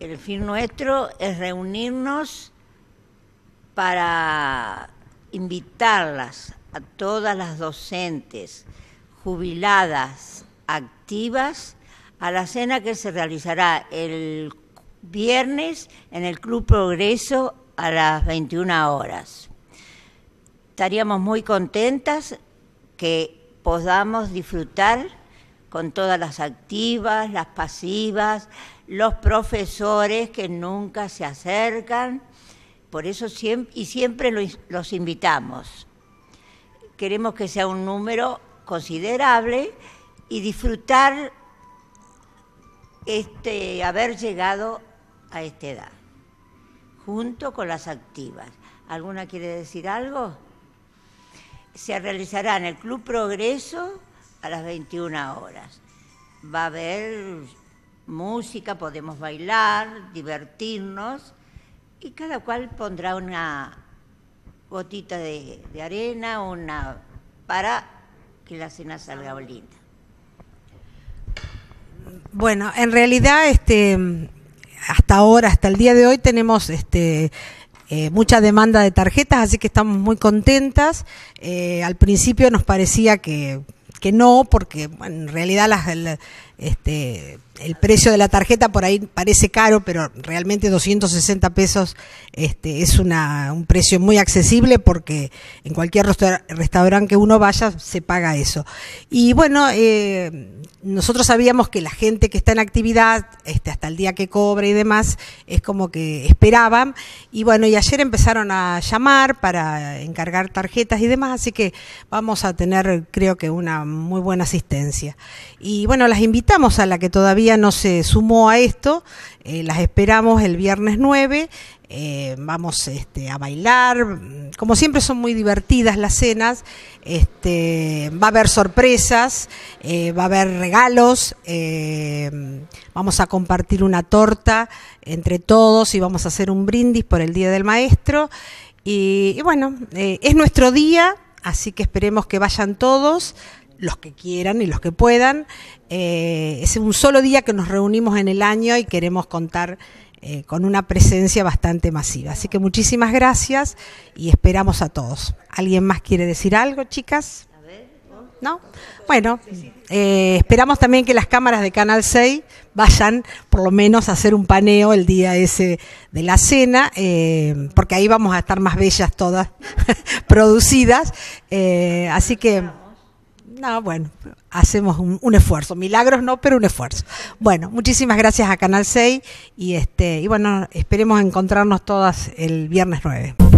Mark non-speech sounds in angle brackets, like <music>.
El fin nuestro es reunirnos para invitarlas a todas las docentes jubiladas activas a la cena que se realizará el viernes en el Club Progreso a las 21 horas. Estaríamos muy contentas que podamos disfrutar con todas las activas, las pasivas, los profesores que nunca se acercan, por eso y siempre los invitamos. Queremos que sea un número considerable y disfrutar este haber llegado a esta edad, junto con las activas. ¿Alguna quiere decir algo? Se realizará en el Club Progreso a las 21 horas. Va a haber música, podemos bailar, divertirnos y cada cual pondrá una gotita de, arena, una para que la cena salga bonita. Bueno, en realidad, este, hasta ahora, hasta el día de hoy, tenemos este, eh, mucha demanda de tarjetas, así que estamos muy contentas. Eh, al principio nos parecía que que no, porque en realidad las, el, este, el precio de la tarjeta por ahí parece caro, pero realmente 260 pesos este, es una, un precio muy accesible porque en cualquier restaurante que uno vaya se paga eso. Y bueno, eh, nosotros sabíamos que la gente que está en actividad, este, hasta el día que cobre y demás, es como que esperaban. Y bueno, y ayer empezaron a llamar para encargar tarjetas y demás, así que vamos a tener creo que una muy buena asistencia. Y bueno, las invitamos a la que todavía no se sumó a esto, eh, las esperamos el viernes 9, eh, vamos este, a bailar, mm, como siempre son muy divertidas las cenas, este, va a haber sorpresas, eh, va a haber regalos, vamos a compartir una torta entre todos y vamos a hacer un brindis por el Día del Maestro. y bueno, es nuestro día, así que esperemos que vayan todos los que quieran y los que puedan. Eh, es un solo día que nos reunimos en el año y queremos contar eh, con una presencia bastante masiva. Así que muchísimas gracias y esperamos a todos. ¿Alguien más quiere decir algo, chicas? ¿No? Bueno, eh, esperamos también que las cámaras de Canal 6 vayan por lo menos a hacer un paneo el día ese de la cena, porque ahí vamos a estar más bellas todas <laughs> producidas. así que no, bueno, hacemos un, esfuerzo. Milagros no, pero un esfuerzo. Bueno, muchísimas gracias a Canal 6 y, este, y bueno, esperemos encontrarnos todas el viernes 9.